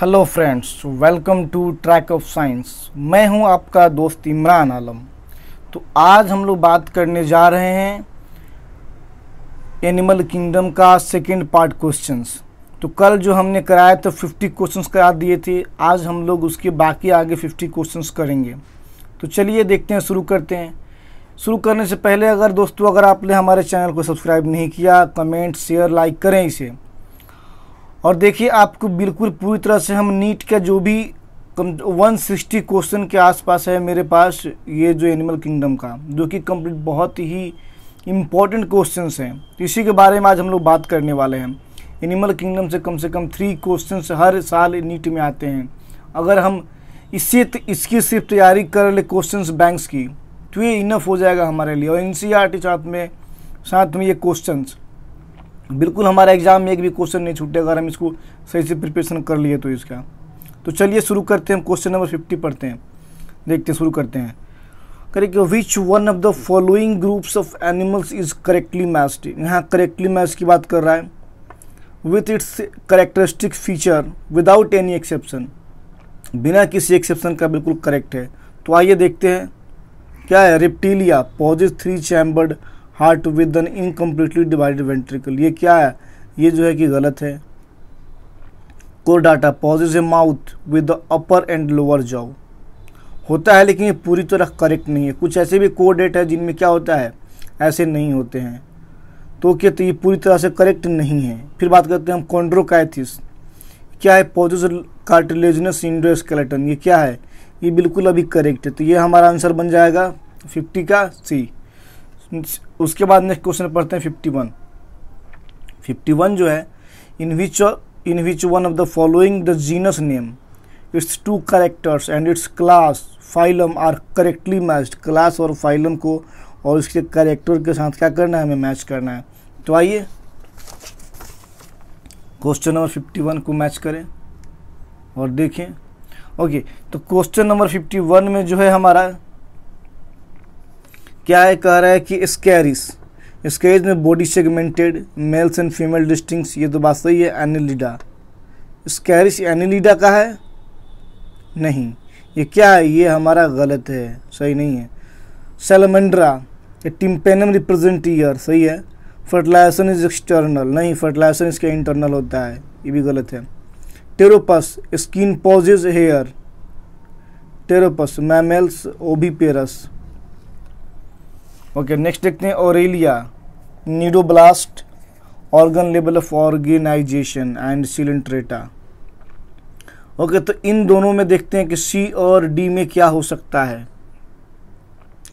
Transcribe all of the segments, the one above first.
Hello friends welcome to Track of Science मैं हूं आपका दोस्त इमरान आलम तो आज हम लोग बात करने जा रहे हैं एनिमल किंगडम का सेकंड पार्ट क्वेश्चंस तो कल जो हमने कराया तो 50 क्वेश्चंस करा दिए थे आज हम लोग उसके बाकी आगे 50 क्वेश्चंस करेंगे तो चलिए देखते हैं शुरू करते हैं शुरू करने से पहले अगर दोस्तों अगर आपने हमारे चैनल को सब्सक्राइब नहीं किया कमेंट शेयर लाइक करें इसे और देखिए आपको बिल्कुल पूरी तरह से हम नीट का जो भी कम सिक्सटी क्वेश्चन के आसपास है मेरे पास ये जो एनिमल किंगडम का जो कि कंप्लीट बहुत ही इम्पॉर्टेंट क्वेश्चन हैं इसी के बारे में आज हम लोग बात करने वाले हैं एनिमल किंगडम से कम से कम थ्री क्वेश्चन हर साल नीट में आते हैं अगर हम इससे इसकी सिर्फ तैयारी कर ले क्वेश्चन बैंक्स की तो ये इनफ हो जाएगा हमारे लिए और एन सी आर टी साथ में साथ में ये क्वेश्चन बिल्कुल हमारा एग्ज़ाम में एक भी क्वेश्चन नहीं छूटे अगर हम इसको सही से प्रिपरेशन कर लिए तो इसका तो चलिए शुरू करते हैं क्वेश्चन नंबर फिफ्टी पढ़ते हैं देखते शुरू करते हैं correct which one of the following groups of animals is correctly matched यहाँ करेक्टली मैच की बात कर रहा है with its characteristic feature without any exception बिना किसी एक्सेप्शन का बिल्कुल करेक्ट है तो आइए देखते हैं क्या है Reptilia possesses three chambered heart with an incompletely divided ventricle ये क्या है ये जो है कि गलत है Chordata possesses a mouth with the upper and lower jaw होता है लेकिन ये पूरी तरह करेक्ट नहीं है कुछ ऐसे भी कोर डेट है जिनमें क्या होता है ऐसे नहीं होते हैं तो क्या तो ये पूरी तरह से करेक्ट नहीं है फिर बात करते हैं हम कॉन्ड्रोकाइथिस क्या है पॉजिज कार्टिलेजनस इंडोस्केलेटन ये क्या है ये बिल्कुल अभी करेक्ट है तो ये हमारा आंसर बन जाएगा फिफ्टी का सी उसके बाद नेक्स्ट क्वेश्चन पढ़ते हैं फिफ्टी वन फिफ्टी वन जो है in which in which one of the following the genus name its two characters and its class phylum are correctly matched class और फाइलम को और इसके करेक्टर के साथ क्या करना है हमें मैच करना है तो आइए क्वेश्चन नंबर फिफ्टी वन को मैच करें और देखें ओके okay, तो क्वेश्चन नंबर फिफ्टी वन में जो है हमारा क्या है कह रहा है कि स्कैरिस स्केरिस में body segmented males and female distinct ये तो बात सही है एनिलिडा स्कैरिस एनिलिडा का है नहीं ये क्या है ये हमारा गलत है सही नहीं है सेलमेंड्रा ये टिम्पेनम रिप्रेजेंट ईयर सही है फर्टिलाइजेशन इज एक्सटर्नल नहीं फर्टिलाइजेशन इसके इंटरनल होता है ये भी गलत है Pteropus skin possesses hair Pteropus mammals oviparous okay next देखते हैं Aurelia cnidoblast organ level of organisation and Coelenterata okay तो इन दोनों में देखते हैं कि सी और डी में क्या हो सकता है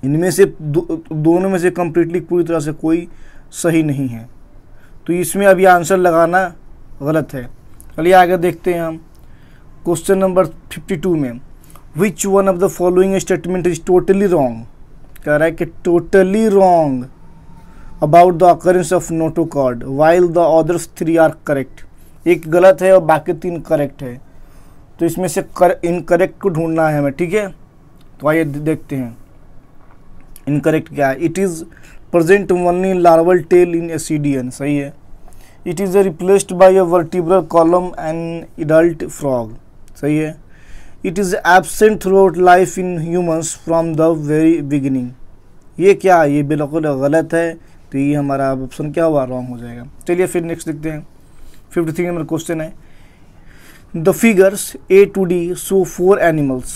इनमें से दो, दोनों में से कम्प्लीटली पूरी तरह से कोई सही नहीं है तो इसमें अभी आंसर लगाना गलत है चलिए आगे देखते हैं हम क्वेश्चन नंबर 52 में which one of the following statement is totally wrong कह रहा है कि totally wrong about the occurrence of chord while the others three are correct एक गलत है और बाकी तीन करेक्ट है तो इसमें से कर इनकरेक्ट को ढूंढना है हमें ठीक है तो आइए देखते हैं इनकरेक्ट क्या है it is present only larval tail in ascidian सही है it is replaced by a vertebral column and adult frog सही है it is absent throughout life in humans from the very beginning ये क्या है ये बिल्कुल गलत है तो ये हमारा ऑप्शन क्या हुआ रॉन्ग हो जाएगा चलिए फिर नेक्स्ट देखते हैं फिफ्टी थ्री नंबर क्वेश्चन है the figures A to D so four animals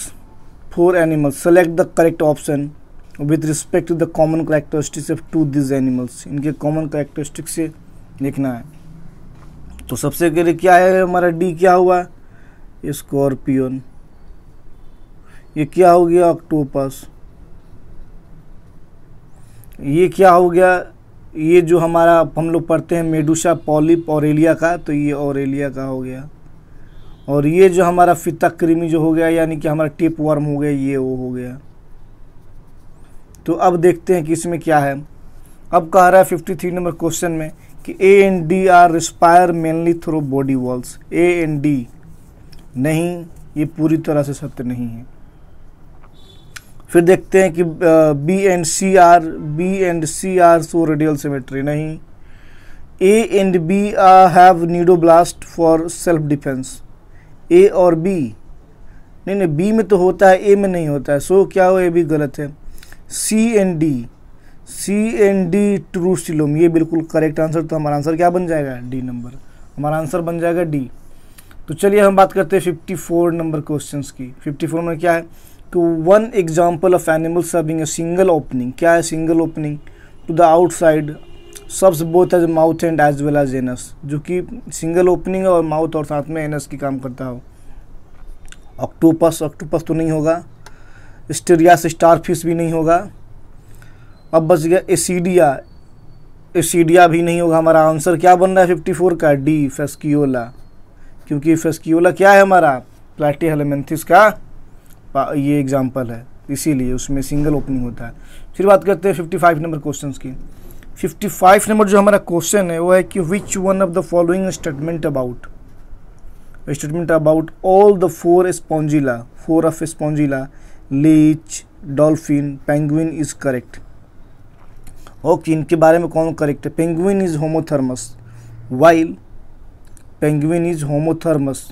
four animals select the correct option with respect to the common characteristics of to these animals इनके कॉमन करेक्टरिस्टिक्स से लिखना है तो सबसे पहले क्या है हमारा डी क्या हुआ स्कॉर्पियन ये क्या हो गया ऑक्टोपस ये क्या हो गया ये जो हमारा हम लोग पढ़ते हैं मेडुसा पॉलिप औरेलिया का तो ये औरेलिया का हो गया और ये जो हमारा फितक कृमि जो हो गया यानी कि हमारा टिप वर्म हो गया ये वो हो गया तो अब देखते हैं कि इसमें क्या है अब कह रहा है फिफ्टी थ्री नंबर क्वेश्चन में कि A and D are respire mainly through body walls A and D नहीं ये पूरी तरह से सत्य नहीं है फिर देखते हैं कि B and C are B and C are so radial symmetry नहीं A and B have cnidoblast for self defence A और बी नहीं नहीं बी में तो होता है ए में नहीं होता है सो so, क्या हो ये भी गलत है C and D C and D true coelom ये बिल्कुल करेक्ट आंसर तो हमारा आंसर क्या बन जाएगा डी नंबर हमारा आंसर बन जाएगा डी तो चलिए हम बात करते हैं फिफ्टी फोर नंबर क्वेश्चंस की फिफ्टी फोर में क्या है तो one example of animal serving a single opening क्या है single opening to the outside serves both as mouth and as well as anus जो कि सिंगल ओपनिंग है और माउथ और साथ में एनस की काम करता हो ऑक्टोपस ऑक्टोपस तो नहीं होगा स्टेरियास फिश भी नहीं होगा अब बस गया एसीडिया एसीडिया भी नहीं होगा हमारा आंसर क्या बन रहा है फिफ्टी फोर का डी फेस्कियोला क्योंकि फेस्कियोला क्या है हमारा प्लाटी हेलोमेंथिस का ये एग्ज़ाम्पल है इसीलिए उसमें सिंगल ओपनिंग होता है फिर बात करते हैं फिफ्टी फाइव नंबर क्वेश्चन की फिफ्टी फाइव नंबर जो हमारा क्वेश्चन है वो है कि which one of the following statement about statement about all the four Spongilla four of Spongilla leech dolphin penguin is correct okay इनके बारे में कौन करेक्ट है penguin is homeothermous while penguin is homeothermous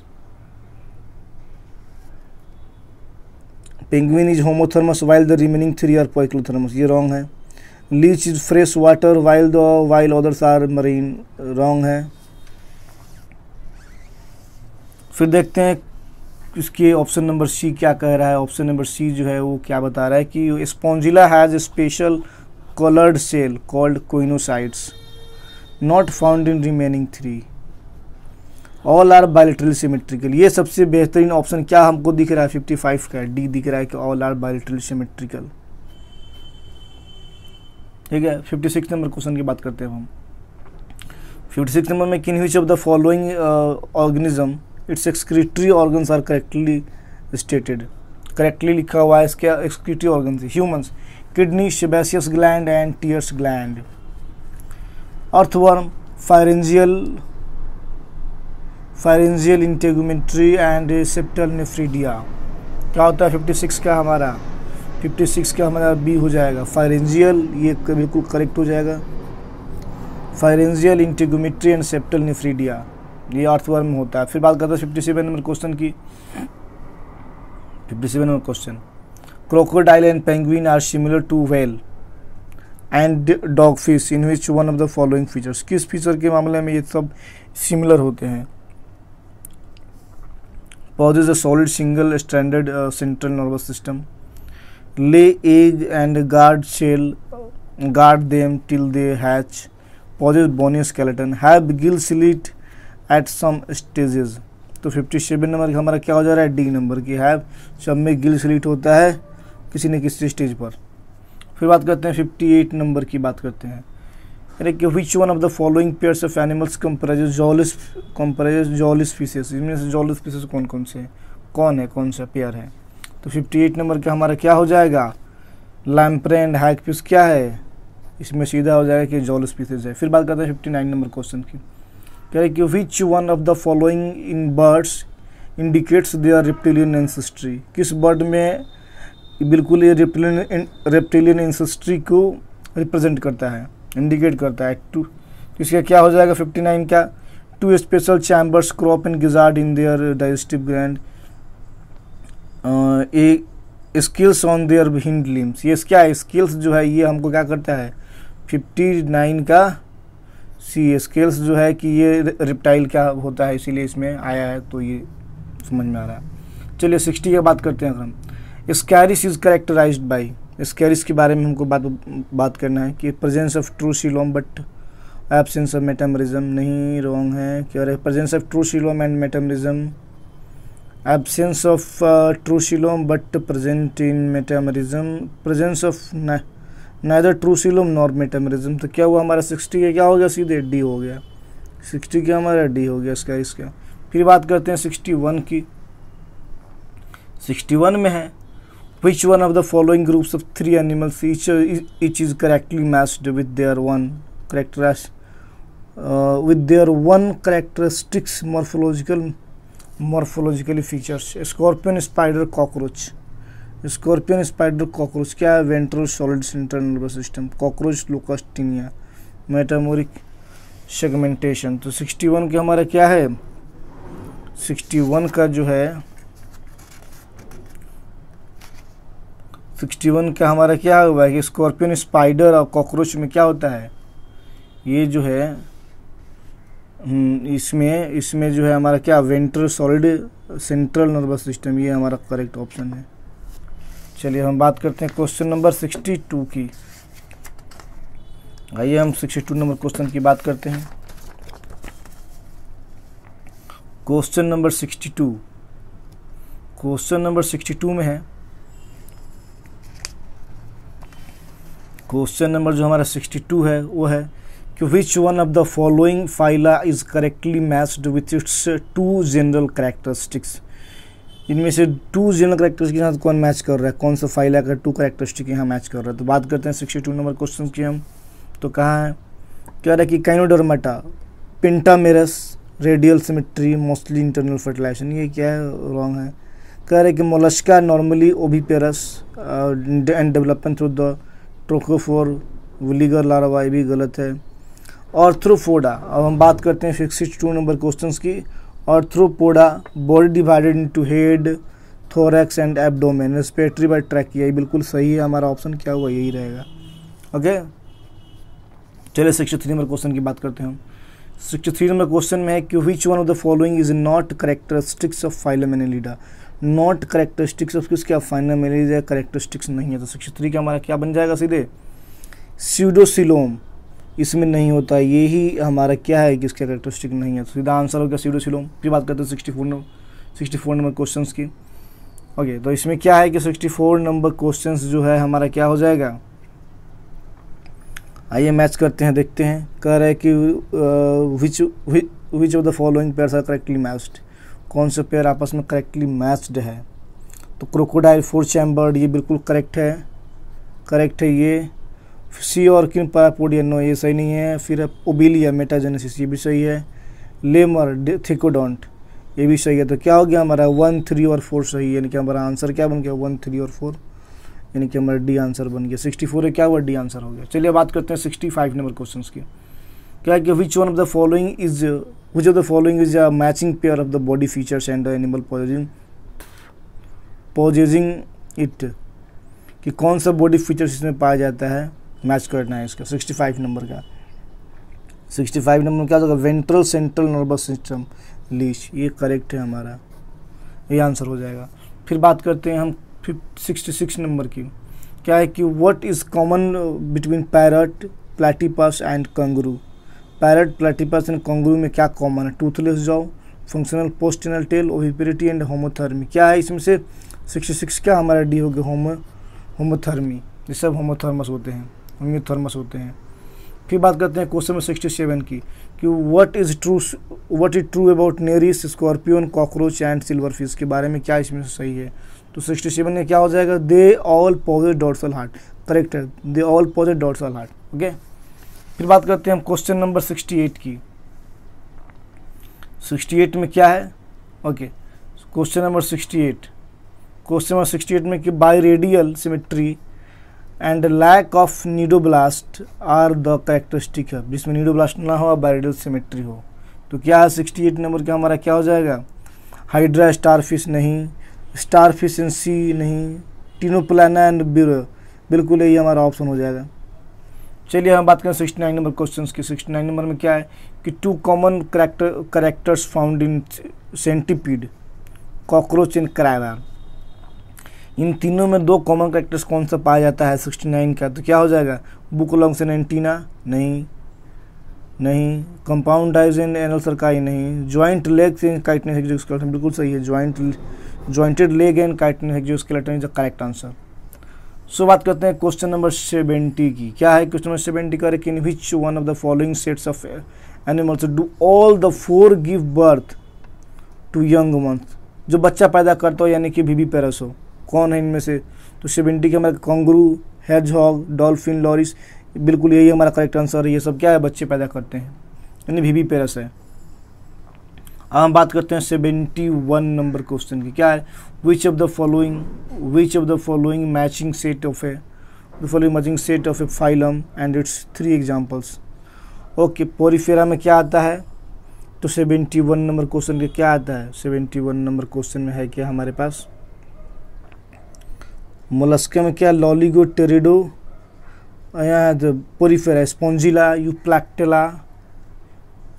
penguin is homeothermous while the remaining three are poikilothermous ये wrong है leech is fresh water while the while others are marine wrong है फिर देखते हैं इसके ऑप्शन नंबर सी क्या कह रहा है ऑप्शन नंबर सी जो है वो क्या बता रहा है कि Spongilla has special collared cell called choanocytes not found in remaining three all are bilateral symmetrical ये सबसे बेहतरीन ऑप्शन क्या हमको दिख रहा है फिफ्टी फाइव का डी दिख रहा है कि ऑल आर बायोलिट्रल सिमेट्रिकल ठीक है फिफ्टी सिक्स नंबर क्वेश्चन की बात करते हैं हम फिफ्टी सिक्स नंबर में किन which of the following organism its excretory organs are correctly stated correctly लिखा हुआ है इसके excretory organ humans kidney sebaceous gland and tears gland earthworm pharyngeal pharyngeal integumentary and septal nephridia क्या होता है fifty six का हमारा फिफ्टी सिक्स का हमारा बी हो जाएगा फायरेंजियल ये बिल्कुल करेक्ट हो जाएगा pharyngeal integumentary and septal nephridia ये अर्थवर्म होता है फिर बात करते हैं फिफ्टी सेवन नंबर क्वेश्चन की fifty seven number question crocodile and penguin are similar to whale and dogfish in which one of the following features किस feature के मामले में ये सब सिमिलर होते हैं Possess a solid single-stranded uh, central nervous system. Lay egg and guard shell, guard them till they hatch. Possess bony skeleton. Have gill slit at some stages. तो 57 number हमारा क्या हो जा रहा है डी नंबर की हैव सब में गिल स्लिट होता है किसी न किसी स्टेज पर फिर बात करते हैं 58 नंबर की बात करते हैं कि which one of the following pairs of animals comprises jawless comprises jawless species इनमें से जॉलिस species कौन कौन से हैं कौन है कौन सा पेयर है तो 58 नंबर का हमारा क्या हो जाएगा लैम्प्रे एंड पीस क्या है इसमें सीधा हो जाएगा कि जॉल स्पीसीज है फिर बात करते हैं नाइन नंबर क्वेश्चन की कह रहे कि which one of the following in birds indicates their reptilian ancestry किस बर्ड में बिल्कुल ये रेप्टिलियन रेप्टिलियन एंसेस्ट्री को रिप्रेजेंट करता है इंडिकेट करता है टू तो इसका क्या हो जाएगा 59 क्या two special chambers crop in gizzard in their digestive gland a scales on their hind limbs ये क्या है स्किल्स जो है ये हमको क्या करता है 59 का सी स्किल्स जो है कि ये रिप्टाइल क्या होता है इसीलिए इसमें आया है तो ये समझ में आ रहा है चलिए 60 की बात करते हैं अगर हम Ascaris is characterise by Ascaris के बारे में हमको बात बात करना है कि presence of true coelom but absence of metamerism नहीं रॉन्ग है क्या रहे presence of true coelom and metamerism absence of true coelom but present in metamerism presence of neither true coelom nor metamerism तो क्या हुआ हमारा सिक्सटी का क्या हो गया सीधे डी हो गया सिक्सटी का हमारा डी हो गया इसका इसका फिर बात करते हैं सिक्सटी वन की सिक्सटी वन में है which one of the following groups of three animals each uh, each is correctly matched with their one characteristic uh, with their one characteristics morphological morphological features scorpion spider cockroach scorpion spider cockroach kya ventral solid central nervous system cockroach locustinia metamoric segmentation to 61 ke hamara kya hai 61 ka jo hai sixty one का हमारा क्या हुआ है कि scorpion spider और cockroach में क्या होता है ये जो है हम्म, इसमें इसमें जो है हमारा क्या ventral solid central nervous system ये हमारा करेक्ट ऑप्शन है चलिए हम बात करते हैं क्वेश्चन नंबर सिक्सटी टू की आइए हम सिक्सटी टू नंबर क्वेश्चन की बात करते हैं question number sixty two question number sixty two में है क्वेश्चन नंबर जो हमारा 62 है वो है कि which one of the following phyla is correctly matched with its two general characteristics इनमें से टू जनरल करेक्टर्स के साथ कौन मैच कर रहा है कौन सा फाइला का टू करेक्टरिस्टिक यहाँ मैच कर रहा है तो बात करते हैं सिक्सटी टू नंबर क्वेश्चन की हम तो कहाँ है कह रहा है कि Echinodermata pentamerous radial symmetry mostly internal fertilisation ये क्या है रॉन्ग है कह रहे कि Mollusca normally oviparous and development through the trochophore veliger larva ये भी गलत है और थ्रोपोडा अब हम बात करते हैं फिक्स टू नंबर क्वेश्चन की और Arthropoda body divided into head thorax and abdomen respiratory by trachea यही बिल्कुल सही है हमारा ऑप्शन क्या हुआ यही रहेगा ओके चलिए सिक्स थ्री नंबर क्वेश्चन की बात करते हैं हम सिक्स थ्री नंबर क्वेश्चन में है कि which one of the following is not characteristics of phylum Annelida not characteristics of किसके फाइनल मेलेज या करेक्टरिस्टिक्स नहीं है तो सेक्शन थ्री का हमारा क्या बन जाएगा सीधे सीडोसिलोम इसमें नहीं होता ये ही हमारा क्या है कि इसका करेक्टरिस्टिक नहीं है तो सीधा आंसर हो गया सीडोसिलोम फिर बात करते हैं sixty four number sixty four number question की ओके तो इसमें क्या है कि सिक्सटी फोर नंबर क्वेश्चन जो है हमारा क्या हो जाएगा आइए मैच करते हैं देखते हैं कह रहे हैं कि which which of the following pairs are correctly matched कौन से पेयर आपस में करेक्टली मैच्ड है तो क्रोकोडाइल फोर चैम्बर्ड ये बिल्कुल करेक्ट है करेक्ट है ये सी और किन पैरापोडियन नो ये सही नहीं है फिर ओबिलिया मेटाजेनेसिस ये भी सही है लेमर थिकोडोंट ये भी सही है तो क्या हो गया हमारा वन थ्री और फोर सही यानी कि हमारा आंसर क्या बन गया वन थ्री और फोर यानी कि हमारा डी आंसर बन गया सिक्सटी फोर है क्या हुआ डी आंसर हो गया चलिए बात करते हैं सिक्सटी फाइव नंबर क्वेश्चन की क्या which one of the following is which of the following is a matching pair of the body features and the animal possessing possessing it कि कौन सा बॉडी फीचर्स इसमें पाया जाता है मैच करना है इसका 65 नंबर का 65 नंबर में क्या होगा ventral central nervous system leech ये करेक्ट है हमारा ये आंसर हो जाएगा फिर बात करते हैं हम सिक्सटी सिक्स नंबर की क्या है कि what is common between parrot platypus and kangaroo parrot platypus and kangaroo में क्या कॉमन है toothless jaw functional postanal tail oviparity and homeothermy क्या है इसमें से सिक्सटी सिक्स क्या हमारा डी हो गया होमो होमोथर्मी ये सब होमोथर्मस होते हैं होम्योथर्मस होते हैं फिर बात करते हैं क्वेश्चन में सिक्सटी सेवन की कि what is true what is true about Nereis scorpion cockroach and silverfish के बारे में क्या इसमें से सही है तो सिक्सटी सेवन में क्या हो जाएगा they all possess dorsal heart correct है they all possess dorsal heart okay फिर बात करते हैं हम क्वेश्चन नंबर 68 की 68 में क्या है okay question number 68 question number 68 में कि biradial symmetry and lack of cnidoblast are the characteristic है जिसमें नीडोब्लास्ट ना हो और बायरेडियल सिमेट्री हो तो क्या है सिक्सटी एट नंबर का हमारा क्या हो जाएगा हाइड्रा स्टारफिश नहीं स्टारफिश इन सी नहीं टीनोप्लाना एंड बिर बिल्कुल यही हमारा ऑप्शन हो जाएगा चलिए हम बात करें सिक्सटी नाइन नंबर क्वेश्चन की सिक्सटी नाइन नंबर में क्या है कि two common character characters found in centipede cockroach इन क्राइवार इन तीनों में दो कॉमन करेक्टर्स कौन सा पाया जाता है सिक्सटी नाइन का तो क्या हो जाएगा बुक लॉन्ग्स एंड एंटीना नहीं नहीं compound eyes in anal cerci नहीं joint leg and chitinous exoskeleton बिल्कुल सही है joint jointed leg and chitinous exoskeleton is the correct answer so बात करते हैं क्वेश्चन नंबर सेवेंटी की क्या है क्वेश्चन नंबर सेवेंटी का in which one of the following sets of animals do all the four give birth to young ones जो बच्चा पैदा करता हो यानी कि बीबी पेरस हो कौन है इनमें से तो सेवेंटी के हमारे kangaroo hedgehog dolphin loris बिल्कुल यही हमारा करेक्ट आंसर है ये सब क्या है बच्चे पैदा करते हैं यानी बीबी पेरस है हम बात करते हैं सेवेंटी वन नंबर क्वेश्चन की क्या है which of the following which of the following matching set of a the following matching set of a phylum and its three examples okay porifera में क्या आता है तो सेवेंटी वन नंबर क्वेश्चन के क्या आता है सेवेंटी वन नंबर क्वेश्चन में है क्या हमारे पास मोलस्के में क्या लॉलीगो टेरिडो यहाँ porifera spongilla euplectella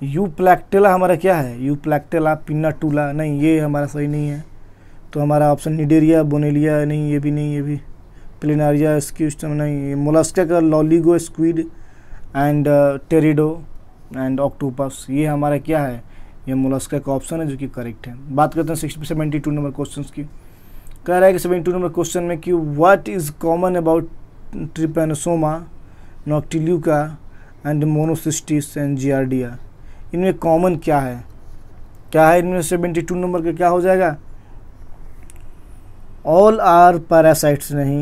euplectella हमारा क्या है यू प्लेक्टेला पिन्ना टूला नहीं ये हमारा सही नहीं है तो हमारा ऑप्शन निडेरिया बोनेलिया नहीं ये भी नहीं ये भी प्लेनारिया स्क्यूस्टम तो नहीं मोलास्का का loligo squid and teredo and octopus ये हमारा क्या है ये मोलास्का का ऑप्शन है जो कि करेक्ट है बात करते हैं sixty seventy two number question की कह रहा है कि सेवेंटी टू नंबर क्वेश्चन में कि what is common about trypanosoma noctiluca and monocystis and are इनमें कॉमन क्या है क्या है इनमें सेवेंटी टू नंबर का क्या हो जाएगा ऑल आर पैरासाइट्स नहीं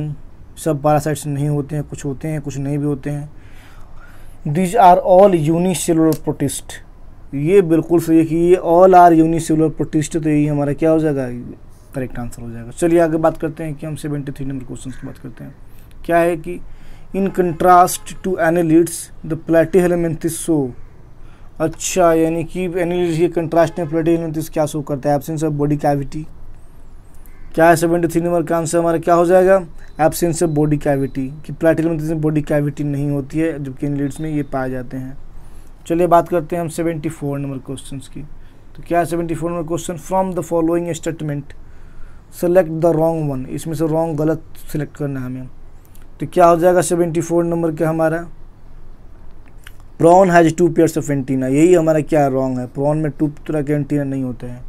सब पैरासाइट्स नहीं होते हैं कुछ होते हैं कुछ नहीं भी होते हैं these are all unicellular protist ये बिल्कुल सही है कि ये ऑल आर यूनिसेलुलर प्रोटिस्ट तो यही हमारा क्या हो जाएगा करेक्ट आंसर हो जाएगा चलिए आगे बात करते हैं कि हम सेवेंटी थ्री नंबर क्वेश्चन की बात करते हैं क्या है कि in contrast to annelids the platyhelminthes so अच्छा यानी कि एनालिस ये कंट्रास्ट में प्लेटिव क्या शो करता है एबसेंस ऑफ बॉडी कैविटी क्या है सेवेंटी थ्री नंबर का आंसर हमारा क्या हो जाएगा एबसेंस ऑफ बॉडी कैविटी कि प्लेटिनम बॉडी कैविटी नहीं होती है जबकि एनिलिड्स में ये पाए जाते हैं चलिए बात करते हैं हम सेवेंटी फोर नंबर क्वेश्चन की तो क्या है seventy four number question from the following statement select the wrong one इसमें से रॉन्ग गलत सेलेक्ट करना है हमें तो क्या हो जाएगा सेवेंटी फोर नंबर का हमारा prawn has two pairs of antenna यही हमारा क्या रॉन्ग है प्रॉन में टू तरह के एंटीना नहीं होते हैं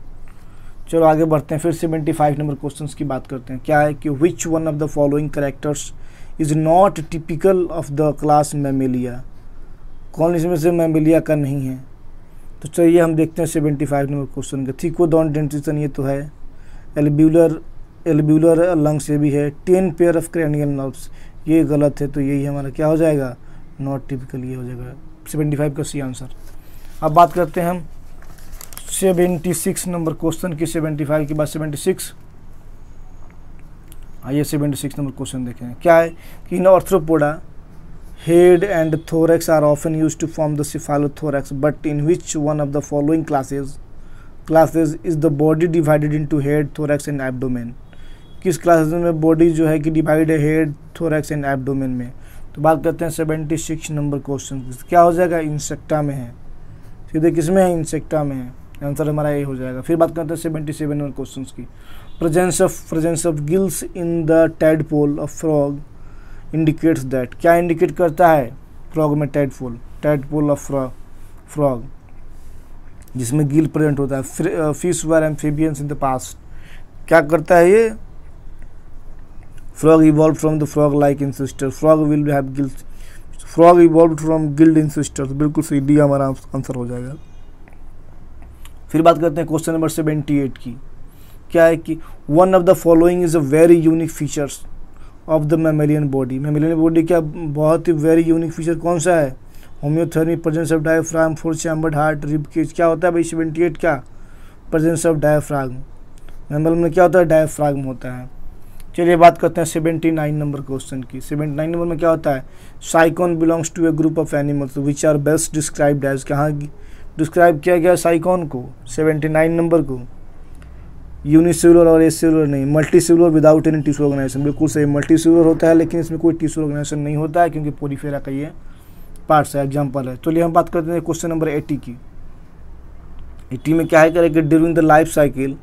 चलो आगे बढ़ते हैं फिर सेवेंटी फाइव नंबर क्वेश्चन की बात करते हैं क्या है कि which one of the following characters is not typical of the class mammalia कौन इसमें से मेमेलिया का नहीं है तो चलिए हम देखते हैं सेवेंटी फाइव नंबर क्वेश्चन का थिकोडॉन डेंटिसन ये तो है एलब्यूलर एलब्यूलर लंग्स ये भी है ten pair of cranial nerves ये गलत है तो यही हमारा क्या हो जाएगा नॉट टिपिकल ये हो जाएगा सेवेंटी फाइव का सी आंसर अब बात करते हैं हम सेवेंटी सिक्स नंबर क्वेश्चन की सेवेंटी फाइव के बाद सेवेंटी सिक्स आइए सेवेंटी सिक्स नंबर क्वेश्चन देखें क्या है कि in arthropoda head and thorax are often use to form the cephalothorax but in which one of the following classes classes is the body divided into head thorax and abdomen किस classes में body जो है कि divide है head thorax and abdomen में तो बात करते हैं सेवेंटी सिक्स नंबर क्वेश्चन क्या हो जाएगा इंसेक्टा में है सीधे किस में है इंसेक्टा में है आंसर हमारा ये हो जाएगा फिर बात करते हैं सेवेंटी सेवन नंबर क्वेश्चन की presence of presence of gills in the tadpole of frog indicates that क्या इंडिकेट करता है फ्रॉग में tadpole tadpole of frog frog जिसमें गिल प्रेजेंट होता है fish were amphibians in the past क्या करता है ये Frog evolved from the frog-like ancestor. Frog will have gills. Frog evolved from gilled ancestors बिल्कुल सही डी हमारा आंसर हो जाएगा फिर बात करते हैं क्वेश्चन नंबर सेवेंटी एट की क्या है कि one of the following is a very unique features of the mammalian body mammalian body क्या बहुत ही वेरी यूनिक फीचर कौन सा है homeothermy presence of diaphragm four chambered heart rib cage क्या होता है भाई सेवेंटी एट क्या प्रेजेंस ऑफ डायफ्राम मेमल में क्या होता है डायफ्राम होता है चलिए बात करते हैं सेवेंटी नाइन नंबर क्वेश्चन की सेवेंटी नाइन नंबर में क्या होता है sycon belongs to a group of animals which are best described as कहाँ डिस्क्राइब किया गया साइकॉन को सेवेंटी नाइन नंबर को यूनिसेलर और ए सेलर नहीं multicellular without any tissue organization बिल्कुल सही मल्टी सेलर होता है लेकिन इसमें कोई टिश्यू ऑर्गेनाइजेशन नहीं होता है क्योंकि पोरीफेरा का ये पार्ट्स है एग्जाम्पल है तो चलिए हम बात करते हैं क्वेश्चन नंबर एटी की एटी में क्या है करें कि during the life cycle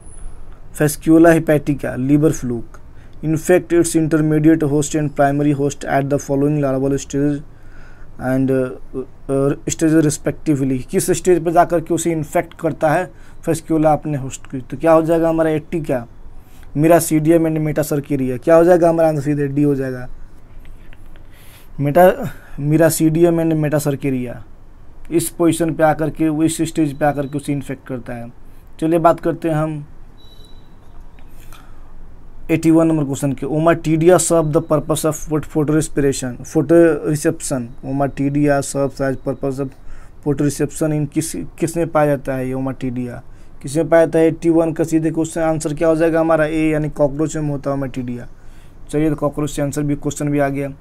fasciola hepatica liver fluke infect its intermediate host and primary host at the following larval uh, uh, stage and stage respectively किस स्टेज पर जाकर के उसे इन्फेक्ट करता है फेस्क्यूला अपने होस्ट की तो क्या हो जाएगा हमारा एट्टी क्या miracidium and metacercaria क्या हो जाएगा हमारा आंसर सीधे डी हो जाएगा meta miracidium and metacercaria इस पोजिशन पर आकर के इस स्टेज पर आकर के उसे इन्फेक्ट करता है चलिए बात करते हैं हम एटी वन नंबर क्वेश्चन के ommatidia serve the purpose of photorespiration photoreception ommatidia serve as purpose of photoreception in किस किस में पाया जाता है ये ओमाटीडिया किस में पाया जाता है एट्टी वन का सीधे क्वेश्चन आंसर क्या हो जाएगा हमारा ए यानी कॉकरोच में होता है टीडिया चलिए तो कॉकरोच से आंसर भी क्वेश्चन भी आ गया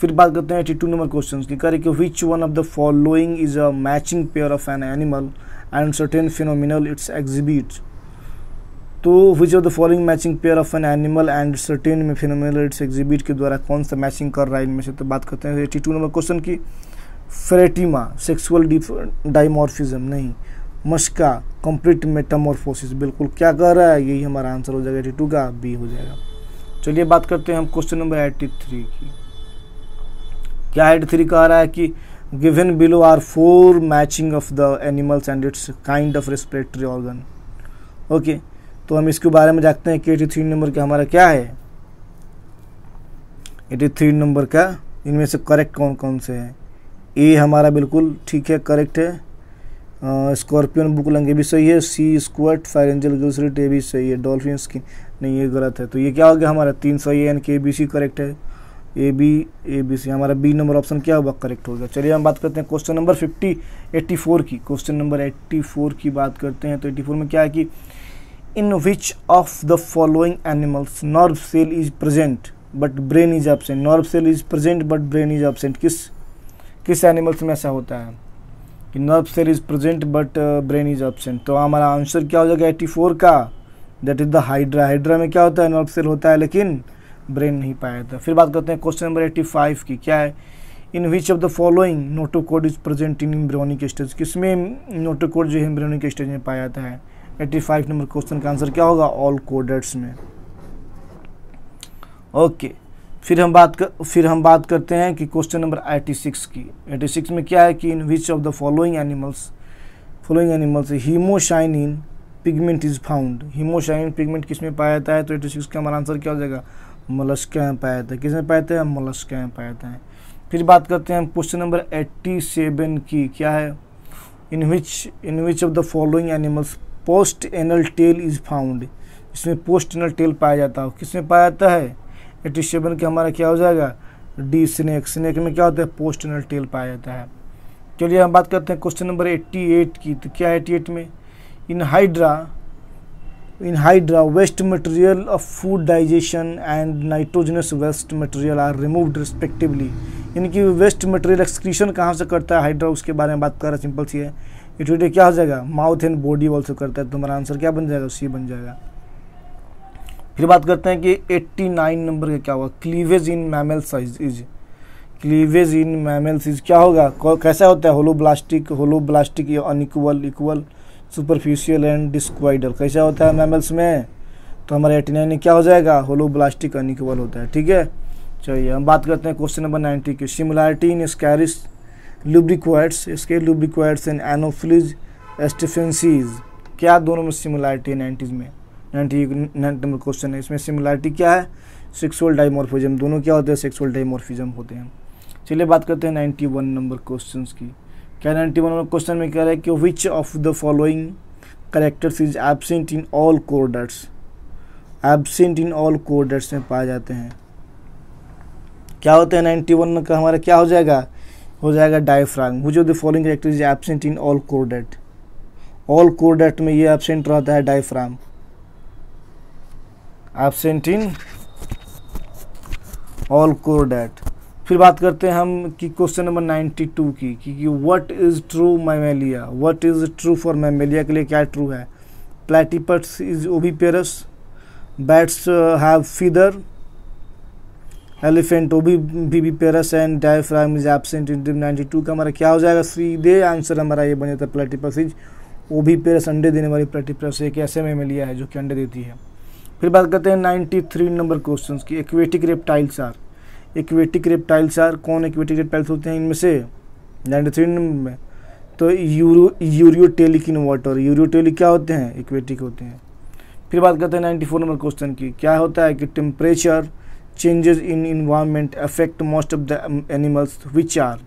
फिर बात करते हैं एट्टी टू नंबर क्वेश्चन की कह रहे कि which one of the following is a matching pair of an animal and certain phenomenal its exhibits तो which of the following matching pair of an animal and certain में phenomenals exhibit के द्वारा कौन सा मैचिंग कर रहा है इनमें से तो बात करते हैं एटी टू नंबर क्वेश्चन की फ्रेटिमा सेक्सुअल डाइमॉर्फिज्म नहीं मस्का कंप्लीट मेटामोरफोसिस बिल्कुल क्या कर रहा है यही हमारा आंसर हो जाएगा एटी टू का बी हो जाएगा चलिए बात करते हैं हम क्वेश्चन नंबर एटी थ्री की क्या एट्टी थ्री कह रहा है कि given below are four matching of the animals and its kind of respiratory organ okay तो हम इसके बारे में जानते हैं कि एटी थ्री नंबर का हमारा क्या है एटी थ्री नंबर का इनमें से करेक्ट कौन कौन से हैं ए हमारा बिल्कुल ठीक है करेक्ट है स्कॉर्पियन बुक लंगे भी सही है सी स्क्वाट फायर एंजल ग्लिसरेट ए भी सही है डॉल्फिन स्किन नहीं ये गलत है तो ये क्या हो गया हमारा तीन सही है यानी कि ए बी सी करेक्ट है A B A B C हमारा बी नंबर ऑप्शन क्या होगा करेक्ट हो गया चलिए हम बात करते हैं question number fifty eighty four की क्वेश्चन नंबर एट्टी फोर की बात करते हैं तो एट्टी फोर में क्या है कि in which of the following animals nerve cell is present but brain is absent nerve cell is present but brain is absent किस किस एनिमल्स में ऐसा होता है कि nerve cell is present but brain is absent तो हमारा answer क्या हो जाएगा एट्टी फोर का that is the hydra hydra में क्या होता है नर्व सेल होता है लेकिन ब्रेन नहीं पाया जाता फिर बात करते हैं क्वेश्चन नंबर एट्टी फाइव की क्या है in which of the following notochord is present in embryonic stage किसमें नोटोकोड जो है इम्ब्रोनिक स्टेज में पाया जाता है 85 नंबर क्वेश्चन का आंसर क्या होगा ऑल कोडेट्स में ओके okay. फिर हम बात कर फिर हम बात करते हैं कि क्वेश्चन नंबर 86 की 86 में क्या है कि in which of the following animals following animals haemocyanin in pigment is found haemocyanin pigment किस में पाया जाता है तो 86 का हमारा आंसर क्या हो जाएगा मलस्का में पाया जाता है किस में पाया जाता है मलस्का में पाया जाता है फिर बात करते हैं क्वेश्चन नंबर एट्टी की क्या है in which in which of the following animals post anal tail is found इसमें पोस्ट एनल टेल पाया जाता है किस में पाया जाता है एट्टी सेवन के हमारा क्या हो जाएगा डी स्नेक स्नेक में क्या होता है पोस्ट एनल टेल पाया जाता है चलिए हम बात करते हैं क्वेश्चन नंबर एट्टी एट की तो क्या एट्टी एट में in hydra in hydra waste material of food digestion and nitrogenous waste material are removed respectively इनकी वेस्ट मटेरियल एक्सक्रीशन कहाँ से करता है हाइड्रा उसके बारे में बात कर रहा है सिंपल सी है ये क्या हो जाएगा माउथ एंड बॉडी ऑल्सो करता है तुम्हारा आंसर क्या बन जाएगा सी बन जाएगा फिर बात करते हैं कि 89 नंबर का क्या होगा cleavage in mammal size is cleavage in mammal size क्या होगा कैसा होता है होलोब्लास्टिक होलोब्लास्टिक या unequal equal superficial and discoidal कैसा होता है मैमल्स में तो हमारा एटी नाइन क्या हो जाएगा होलोब्लास्टिक अनइक्वल होता है ठीक है चलिए हम बात करते हैं क्वेश्चन नंबर नाइन्टी की सिमिलरिटी इन स्कैरिस लुब्रिक्वाइट्स इसके लुब्रिक्वाइट्स एंड एनोफिलिज एस्टिफेंसीज क्या दोनों में सिमिलरिटी है नाइन्टीज़ में नाइन्टी नाइन्टी नंबर क्वेश्चन है इसमें सिमिलरिटी क्या है सेक्सुअल डाइमॉर्फिज्म दोनों क्या होते हैं सेक्सुअल डाइमॉर्फिज्म होते हैं चलिए बात करते हैं नाइन्टी वन नंबर क्वेश्चन की क्या नाइन्टी वन नंबर क्वेश्चन में कह रहा है कि which of the following characters is absent in all coders absent in all coders में पाए जाते हैं क्या होते हैं नाइन्टी वन का हमारा क्या हो जाएगा हो जाएगा डायफ्राम वो जो the following character is absent in all caudate all caudate में ये एबसेंट रहता है diaphragm absent in all caudate फिर बात करते हैं हम कि क्वेश्चन नंबर 92 की कि what is true mammalia what is true for mammalia के लिए क्या ट्रू है platypus is oviparous bats have feather elephant वो भी viviparous and diaphragm is absent in डिम नाइन्टी टू का हमारा क्या हो जाएगा सीधे आंसर हमारा ये बन जाता है इज वो भी पेरस अंडे देने वाली प्लेटिपस एक ऐसे में मिलिया है जो कि अंडे देती है फिर बात करते हैं नाइन्टी थ्री नंबर क्वेश्चन की aquatic reptiles are aquatic reptiles are कौन एक्वेटिक रेप्टाइल्स होते हैं इनमें से नाइन्टी थ्री नंबर में तो uro ureotelic in water ureotelic क्या होते हैं इक्वेटिक होते हैं फिर बात करते हैं नाइन्टी फोर नंबर क्वेश्चन की क्या होता है कि temperature changes in environment affect most of the animals which are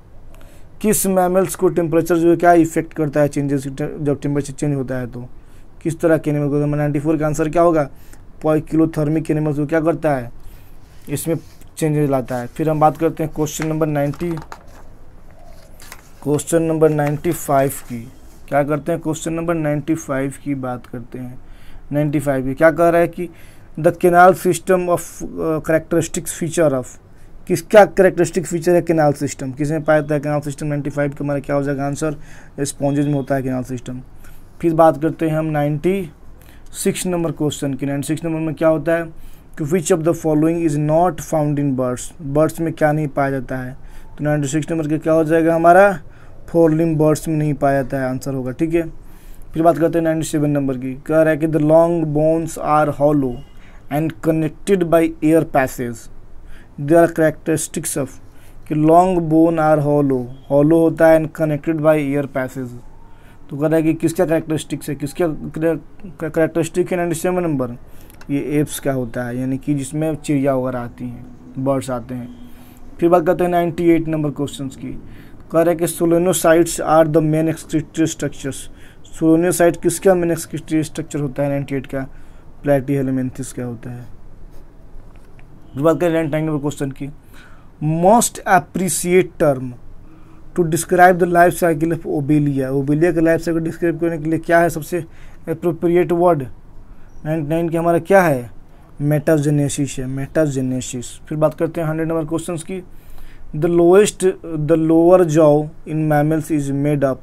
किस मैमल्स को टेम्परेचर जो क्या इफेक्ट करता है चेंजेस जब टेम्परेचर चेंज होता है तो किस तरह के एनिमल को नाइन्टी फोर का आंसर क्या होगा पॉय किलोथर्मिक एनिमल्स को क्या करता है इसमें चेंजेस लाता है फिर हम बात करते हैं question number ninety question number ninety five की क्या करते हैं क्वेश्चन नंबर नाइन्टी फाइव की बात करते हैं नाइन्टी फाइव की क्या कह रहा है कि the canal system of characteristics feature of किसका करेक्टरिस्टिक फीचर है केनाल सिस्टम किसने पाया जाता है केनाल सिस्टम 95 का हमारा क्या हो जाएगा आंसर स्पॉन्जेज में होता है केनाल सिस्टम फिर बात करते हैं हम 96 नंबर क्वेश्चन की 96 नंबर में क्या होता है कि which of the following is not found in birds birds में क्या नहीं पाया जाता है तो नाइन्टी सिक्स नंबर का क्या हो जाएगा हमारा फोर लिम बर्ड्स में नहीं पाया जाता है आंसर होगा ठीक है फिर बात करते हैं नाइन्टी सेवन नंबर की कह रहा है कि the long bones are hollow and connected by air passage they are characteristics of कि long bone are hollow hollow होता है and connected by air passage तो कह रहा है कि किसका करेक्टरिस्टिक्स है किसका करेक्टरिस्टिक है नाइन्टी सेवन नंबर ये एप्स का होता है यानी कि जिसमें चिड़िया वगैरह आती हैं बर्ड्स आते हैं फिर बात करते हैं नाइन्टी एट नंबर क्वेश्चन की तो कह रहे हैं कि solenocytes are the main excretory structures solenocyte किसका मेन एक्सक्रिटरी स्ट्रक्चर होता है नाइन्टी एट का प्लेटी हेलोमेंथिस क्या होता है बात करें नाइन एंगल क्वेश्चन की most appreciate term to describe the life cycle of obelia obelia के लाइफ साइकिल डिस्क्राइब करने के लिए क्या है सबसे अप्रोप्रिएट वर्ड नाइन्टी नाइन के हमारा क्या है मेटाजेनेसिस है मेटाजेनेसिस फिर बात करते हैं हंड्रेड नंबर क्वेश्चन की the lowest the lower jaw in mammals is made up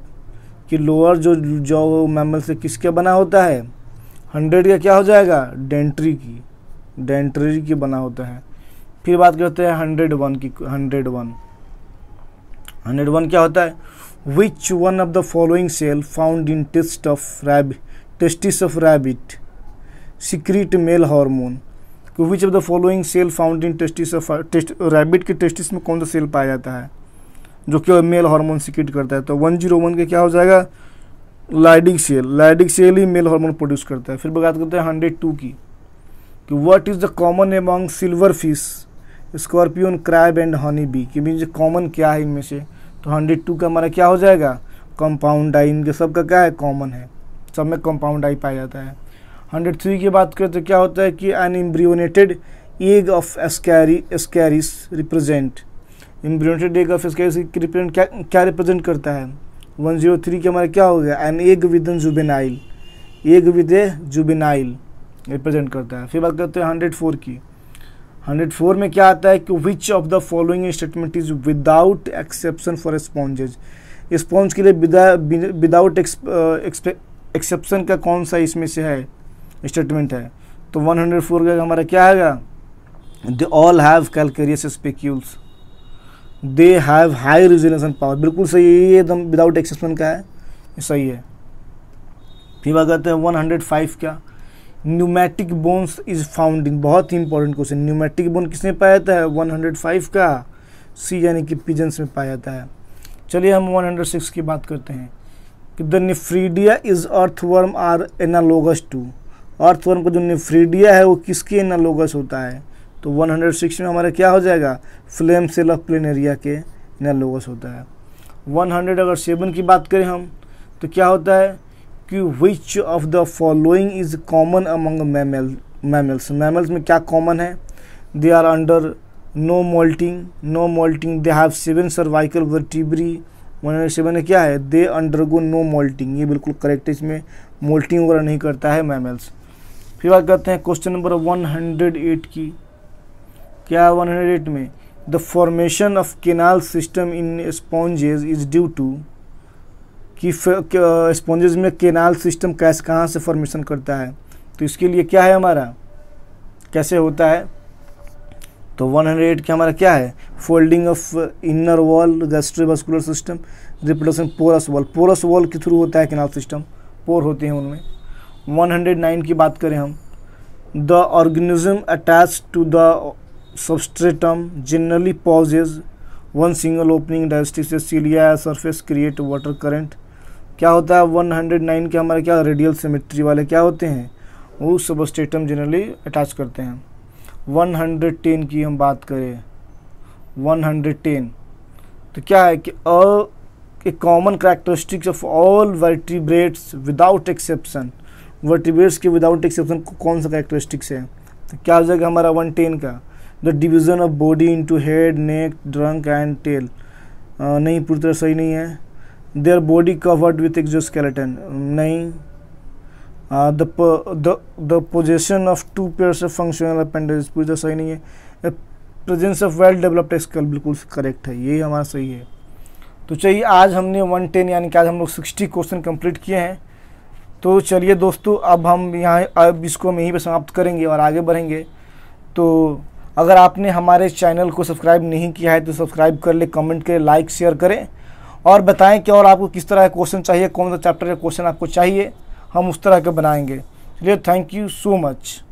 कि लोअर जो जॉ मैमल्स से किसके बना होता है हंड्रेड का क्या हो जाएगा डेंट्री की डेंट्री की बना होता है फिर बात करते हैं हंड्रेड वन की हंड्रेड वन हंड्रेड वन क्या होता है which one of the following cell found in test of rabbit testis of rabbit secrete male hormone which of the following cell found in testis of test rabbit के testis में कौन सा cell पाया जाता है जो कि मेल हार्मोन सिक्रीट करता है तो वन जीरो वन का क्या हो जाएगा लाइडिक सेल लाइडिक सेल ही मेल हार्मोन प्रोड्यूस करता है फिर बात करते हैं हंड्रेड टू की कि what is the common among silver fish scorpion crab and honey bee कि मीन कॉमन क्या है इनमें से तो हंड्रेड टू का हमारा क्या हो जाएगा कंपाउंड आई इनके सब का क्या है कॉमन है सब में कंपाउंड आई पाया जाता है हंड्रेड थ्री की बात करें तो क्या होता है कि an embryonated egg of ascari ascaris represent embryonated egg of ascaris represent क्या क्या रिप्रेजेंट करता है वन जीरो थ्री के हमारा क्या हो गया an egg with an juvenile egg with a juvenile represent करता है फिर बात करते हैं हंड्रेड फोर की हंड्रेड फोर में क्या आता है कि which of the following statement is without exception for sponges sponge के लिए विदाउट एक्सेप्शन uh, का कौन सा इसमें से है स्टेटमेंट है तो वन हंड्रेड फोर का हमारा क्या आएगा they all have calcareous spicules they have high regeneration power बिल्कुल सही है ये एकदम विदाउट एक्सेसमेंट का है सही है फिर बात करते हैं वन हंड्रेड फाइव क्या pneumatic bones is found in बहुत ही इंपॉर्टेंट क्वेश्चन न्यूमेटिक बोन किसने पाया जाता है वन हंड्रेड फाइव का सी यानी कि पिजन्स में पाया जाता है चलिए हम वन हंड्रेड सिक्स की बात करते हैं कि the nephridia is earthworm are analogous to earthworm का जो निफ्रीडिया है वो किसके एनालोगस होता है तो 106 में हमारा क्या हो जाएगा flame cell of planaria के नया होता है 100 अगर सेवन की बात करें हम तो क्या होता है कि which of the following is common among mammal mammals mammals में क्या कॉमन है they are under no moulting no moulting they have seven cervical vertebrae one hundred seven में क्या है दे अंडरगो नो मोल्टिंग ये बिल्कुल करेक्ट है इसमें मोल्टिंग वगैरह नहीं करता है मैमल्स फिर बात करते हैं question number one hundred eight की क्या वन हंड्रेड एट में the formation of canal system in sponges is due to कि स्पॉन्जेज में केनाल सिस्टम कैसे कहाँ से फॉर्मेशन करता है तो इसके लिए क्या है हमारा कैसे होता है तो 108 के हमारा क्या है folding of inner wall gastrovascular system reproduction porous wall porous wall के थ्रू होता है केनाल सिस्टम पोर होते हैं उनमें 109 की बात करें हम the organism attach to the substratum generally pauses one single opening डायस्टिक से cilia surface create water current क्या होता है 109 के हमारे क्या रेडियल सिमेट्री वाले क्या होते हैं वो सबस्टेटम जनरली अटैच करते हैं 110 की हम बात करें 110 तो क्या है कि uh a common characteristics of all vertebrates without exception vertebrates के विदाउट एक्सेप्शन कौन सा करेक्टरिस्टिक्स है तो क्या हो जाएगा हमारा वन टेन का the division of body into head neck trunk and tail नहीं पूरी तरह सही नहीं है their body covered with skeleton नहीं the possession of two pairs of functional appendages पूरी तरह सही नहीं है presence of well developed skull बिल्कुल करेक्ट है यही हमारा सही है तो चलिए आज हमने वन टेन यानी कि आज हम लोग सिक्सटी क्वेश्चन कंप्लीट किए हैं तो चलिए दोस्तों अब हम यहाँ अब इसको हम यहीं पर समाप्त करेंगे और आगे बढ़ेंगे तो अगर आपने हमारे चैनल को सब्सक्राइब नहीं किया है तो सब्सक्राइब कर ले कमेंट करें लाइक शेयर करें और बताएं कि और आपको किस तरह का क्वेश्चन चाहिए कौन सा चैप्टर का क्वेश्चन आपको चाहिए हम उस तरह के बनाएंगे चलिए थैंक यू सो मच